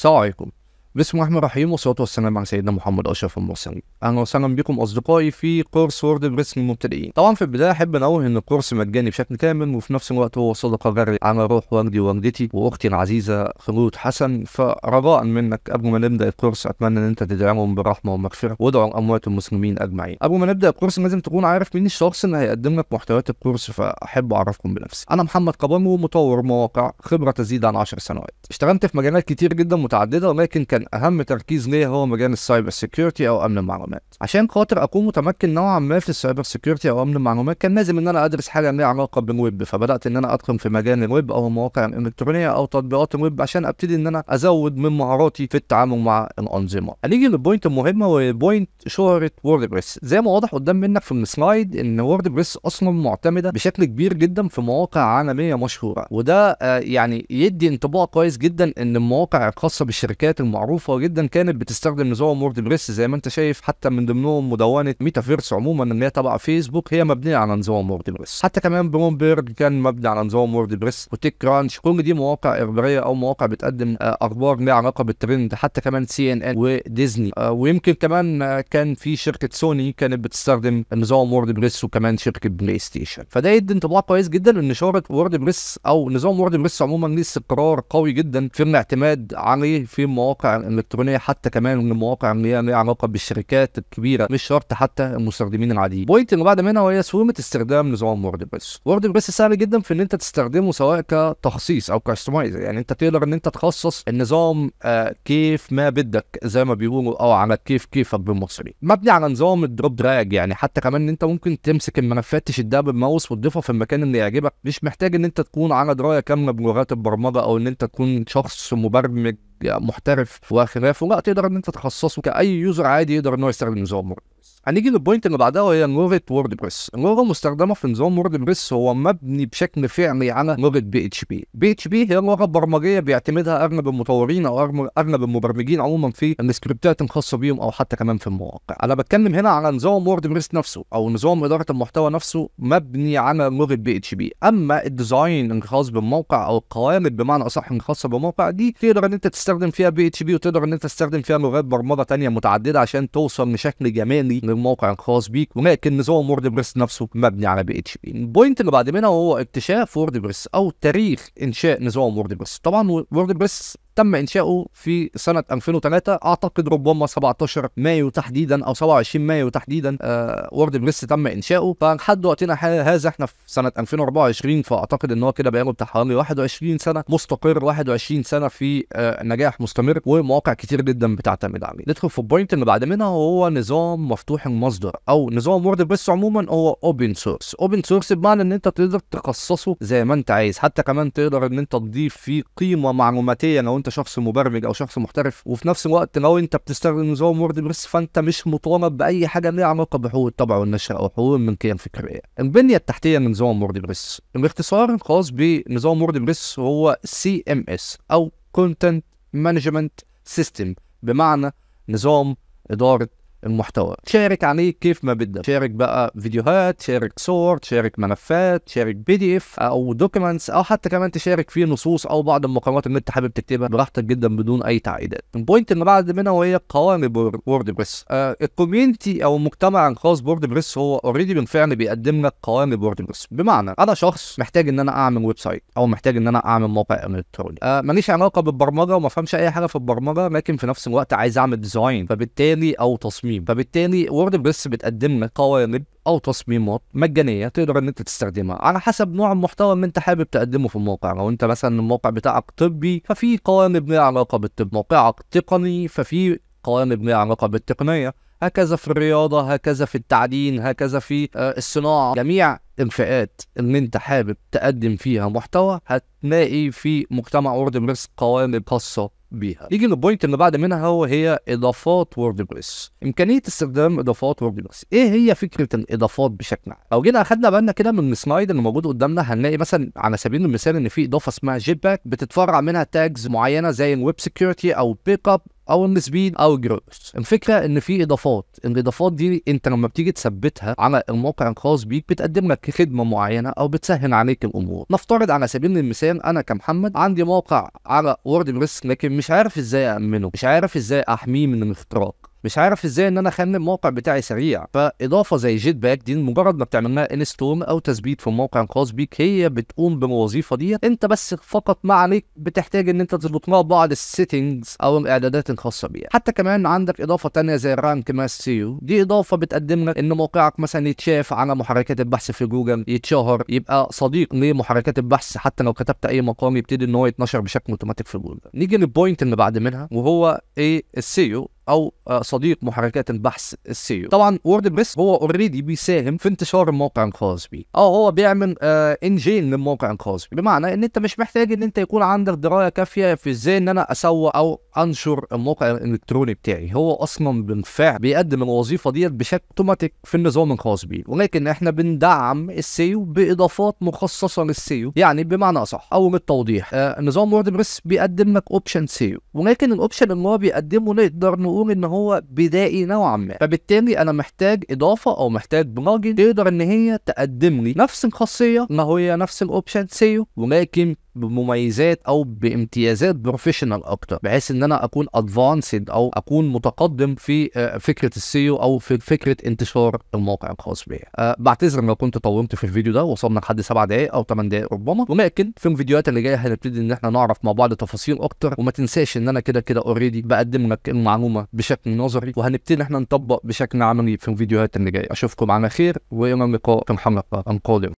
Assalamualaikum. بسم الله الرحمن الرحيم والصلاة والسلام على سيدنا محمد أشرف المرسلين. أهلا وسهلا بكم أصدقائي في كورس وورد بريس للمبتدئين. طبعا في البداية أحب أنوه إن الكورس مجاني بشكل كامل وفي نفس الوقت هو صدقة جارية على روح والدي ووالدتي وأختي العزيزة خلود حسن فرجاء منك قبل ما نبدأ الكورس أتمنى إن أنت تدعمهم برحمة ومغفرة وادعو أموات المسلمين أجمعين. قبل ما نبدأ الكورس لازم تكون عارف مين الشخص اللي هيقدم لك محتويات الكورس فأحب أعرفكم بنفسي. أنا محمد قبام ومطور مواقع خبرة تزيد عن 10 سنوات. اشتغلت في مجالات كتير جدا متعددة ولكن كان كان اهم تركيز ليه هو مجال السايبر سيكيورتي او امن المعلومات عشان خاطر اكون متمكن نوعا ما في السايبر سيكيورتي او امن المعلومات كان لازم ان انا ادرس حاجه ليها علاقه بالويب فبدات ان انا ادخل في مجال الويب او المواقع الالكترونيه او تطبيقات الويب عشان ابتدي ان انا ازود من مهاراتي في التعامل مع الانظمه هنيجي للبوينت المهمه وهي بوينت شهره ووردبريس زي ما واضح قدام منك في السلايد ان ووردبريس اصلا معتمده بشكل كبير جدا في مواقع عالميه مشهوره وده آه، يعني يدي انطباع كويس جدا ان المواقع الخاصه بالشركات المعروفه معروفه جدا كانت بتستخدم نظام وورد بريس زي ما انت شايف حتى من ضمنهم مدونه ميتافيرس عموما اللي هي تبع فيسبوك هي مبنيه على نظام وورد بريس حتى كمان بلومبرج كان مبني على نظام وورد بريس وتيك كرانش كل دي مواقع اخباريه او مواقع بتقدم آه، اخبار لها علاقه بالترند حتى كمان سي ان ان وديزني آه، ويمكن كمان آه، كان في شركه سوني كانت بتستخدم نظام وورد بريس وكمان شركه بلاي ستيشن فده يدي انطباع كويس جدا ان شهره وورد بريس او نظام وورد بريس عموما ليه استقرار قوي جدا في الاعتماد عليه في مواقع الالكترونيه حتى كمان من المواقع اللي هي ليها علاقه بالشركات الكبيره مش شرط حتى المستخدمين العاديين بوينت اللي بعد منها وهي سهوله استخدام نظام ووردبريس ووردبريس سهل جدا في ان انت تستخدمه سواء كتخصيص او كاستمايز يعني انت تقدر ان انت تخصص النظام آه كيف ما بدك زي ما بيقولوا او على كيف كيفك بالمصري مبني على نظام الدروب دراج يعني حتى كمان ان انت ممكن تمسك الملفات تشدها بالماوس وتضيفها في المكان اللي يعجبك مش محتاج ان انت تكون على درايه كامله بلغات البرمجه او ان انت تكون شخص مبرمج محترف وخلافه لا تقدر ان انت تخصصه كاي يوزر عادي يقدر ان هو يستخدم نظامه هنيجي للبوينت اللي بعدها وهي لغه وورد بريس اللغه المستخدمه في نظام وورد بريس هو مبني بشكل فعلي على لغه بي اتش بي بي اتش بي هي لغه برمجيه بيعتمدها اغلب المطورين او اغلب المبرمجين عموما في السكريبتات الخاصه بيهم او حتى كمان في المواقع انا بتكلم هنا على نظام وورد بريس نفسه او نظام اداره المحتوى نفسه مبني على لغه بي اتش بي اما الديزاين الخاص بالموقع او القوالب بمعنى اصح الخاصه بالموقع دي تقدر ان انت تستخدم فيها بي اتش بي وتقدر ان انت تستخدم فيها لغات برمجه ثانيه متعدده عشان توصل لشكل جميل لي للموقع الخاص بيك ولكن نظام ووردبريس نفسه مبني على بي اتش بي البوينت اللي بعد منها هو اكتشاف ووردبريس او تاريخ انشاء نظام ووردبريس طبعا ووردبريس تم انشاؤه في سنه 2003 اعتقد ربما 17 مايو تحديدا او 27 مايو تحديدا آه وورد بريس تم انشاؤه فلحد وقتنا هذا احنا في سنه 2024 فاعتقد ان هو كده بقاله بتاع حوالي 21 سنه مستقر 21 سنه في آه نجاح مستمر ومواقع كتير جدا بتعتمد عليه ندخل في البوينت اللي بعد منها وهو نظام مفتوح المصدر او نظام وورد بريس عموما هو اوبن سورس اوبن سورس بمعنى ان انت تقدر تخصصه زي ما انت عايز حتى كمان تقدر ان انت تضيف فيه قيمه معلوماتيه لو انت شخص مبرمج او شخص محترف وفي نفس الوقت لو انت بتستخدم نظام وورد بريس فانت مش مطالب باي حاجه ليها علاقه بحقوق الطبع والنشر او حقوق الملكيه الفكريه. البنيه التحتيه لنظام وورد بريس باختصار الخاص بنظام وورد بريس هو سي ام اس او كونتنت مانجمنت سيستم بمعنى نظام اداره المحتوى شارك عليه كيف ما بدك شارك بقى فيديوهات شارك صور تشارك ملفات تشارك بي دي اف او دوكيمنتس او حتى كمان تشارك فيه نصوص او بعض المقامات اللي انت حابب تكتبها براحتك جدا بدون اي تعقيدات البوينت اللي بعد منها وهي قوائم وورد بريس آه الكوميونتي او المجتمع الخاص بورد بريس هو اوريدي بالفعل بيقدم لك قوائم بورد بريس بمعنى انا شخص محتاج ان انا اعمل ويب سايت او محتاج ان انا اعمل موقع الكتروني آه ماليش علاقه بالبرمجه وما فهمش اي حاجه في البرمجه لكن في نفس الوقت عايز اعمل ديزاين فبالتالي او تصميم التصميم فبالتالي وورد بريس بتقدم لك قوالب او تصميمات مجانيه تقدر ان انت تستخدمها على حسب نوع المحتوى اللي انت حابب تقدمه في الموقع لو انت مثلا الموقع بتاعك طبي ففي قوالب ليها علاقه بالطب موقعك تقني ففي قوالب ليها علاقه بالتقنيه هكذا في الرياضه هكذا في التعدين هكذا في آه، الصناعه جميع الفئات اللي انت حابب تقدم فيها محتوى هتلاقي في مجتمع وورد بريس قوالب خاصه بيها يجي للبوينت اللي بعد منها هو هي اضافات وورد بريس امكانيه استخدام اضافات وورد بريس ايه هي فكره الاضافات بشكل عام لو جينا اخدنا بالنا كده من السلايد اللي موجود قدامنا هنلاقي مثلا على سبيل المثال ان في اضافه اسمها جيت باك بتتفرع منها تاجز معينه زي الويب سكيورتي او بيك اب او النسبيين او الجروس الفكره ان في اضافات الاضافات دي انت لما بتيجي تثبتها على الموقع الخاص بيك بتقدم لك خدمه معينه او بتسهل عليك الامور نفترض على سبيل المثال انا كمحمد عندي موقع على وورد بريس لكن مش عارف ازاي امنه مش عارف ازاي احميه من الاختراق مش عارف ازاي ان انا اخلي الموقع بتاعي سريع فاضافه زي جيت باك دي مجرد ما بتعمل لها انستول او تثبيت في موقع خاص بيك هي بتقوم بالوظيفه دي انت بس فقط ما عليك بتحتاج ان انت تظبط لها بعض السيتنجز او الاعدادات الخاصه بيها حتى كمان عندك اضافه ثانيه زي رانك ماس سيو دي اضافه بتقدم لك ان موقعك مثلا يتشاف على محركات البحث في جوجل يتشهر يبقى صديق لمحركات البحث حتى لو كتبت اي مقام يبتدي ان هو يتنشر بشكل اوتوماتيك في جوجل نيجي للبوينت اللي بعد منها وهو ايه السيو او آه، صديق محركات البحث السيو طبعا وورد بريس هو اوريدي بيساهم في انتشار الموقع الخاص بي او آه، هو بيعمل آه انجين للموقع الخاص بي بمعنى ان انت مش محتاج ان انت يكون عندك درايه كافيه في ازاي ان انا اسوق او انشر الموقع الالكتروني بتاعي هو اصلا بالفعل بيقدم الوظيفه ديت بشكل اوتوماتيك في النظام الخاص بيه ولكن احنا بندعم السيو باضافات مخصصه للسيو يعني بمعنى اصح او للتوضيح آه نظام وورد بريس بيقدم لك اوبشن سيو ولكن الاوبشن اللي هو بيقدمه نقدر نقول ان هو بدائي نوعا ما فبالتالي انا محتاج اضافه او محتاج براجل تقدر ان هي تقدم لي نفس الخاصيه ما هي نفس الاوبشن سيو ولكن بمميزات او بامتيازات بروفيشنال اكتر بحيث ان انا اكون ادفانسد او اكون متقدم في آه، فكره السيو او في فكره انتشار الموقع الخاص بيا آه، بعتذر لو كنت طولت في الفيديو ده وصلنا لحد سبع دقائق او ثمان دقائق ربما ولكن في الفيديوهات اللي جايه هنبتدي ان احنا نعرف مع بعض تفاصيل اكتر وما تنساش ان انا كده كده اوريدي بقدم لك المعلومه بشكل نظري وهنبتدي احنا نطبق بشكل عملي في الفيديوهات اللي جايه اشوفكم على خير والى اللقاء في الحلقه القادمه